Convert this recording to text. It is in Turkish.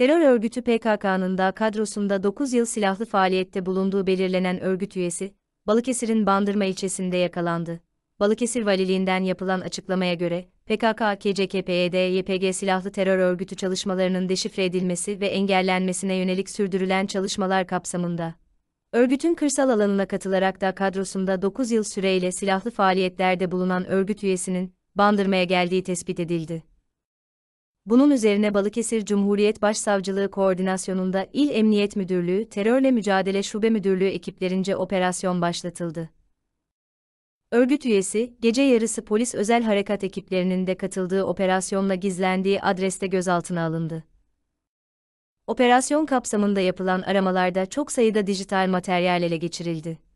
Terör örgütü PKK'nın da kadrosunda 9 yıl silahlı faaliyette bulunduğu belirlenen örgüt üyesi, Balıkesir'in Bandırma ilçesinde yakalandı. Balıkesir Valiliğinden yapılan açıklamaya göre, PKK, KCK, PYD, e YPG silahlı terör örgütü çalışmalarının deşifre edilmesi ve engellenmesine yönelik sürdürülen çalışmalar kapsamında, örgütün kırsal alanına katılarak da kadrosunda 9 yıl süreyle silahlı faaliyetlerde bulunan örgüt üyesinin, bandırmaya geldiği tespit edildi. Bunun üzerine Balıkesir Cumhuriyet Başsavcılığı koordinasyonunda İl Emniyet Müdürlüğü Terörle Mücadele Şube Müdürlüğü ekiplerince operasyon başlatıldı. Örgüt üyesi, gece yarısı polis özel harekat ekiplerinin de katıldığı operasyonla gizlendiği adreste gözaltına alındı. Operasyon kapsamında yapılan aramalarda çok sayıda dijital materyal ele geçirildi.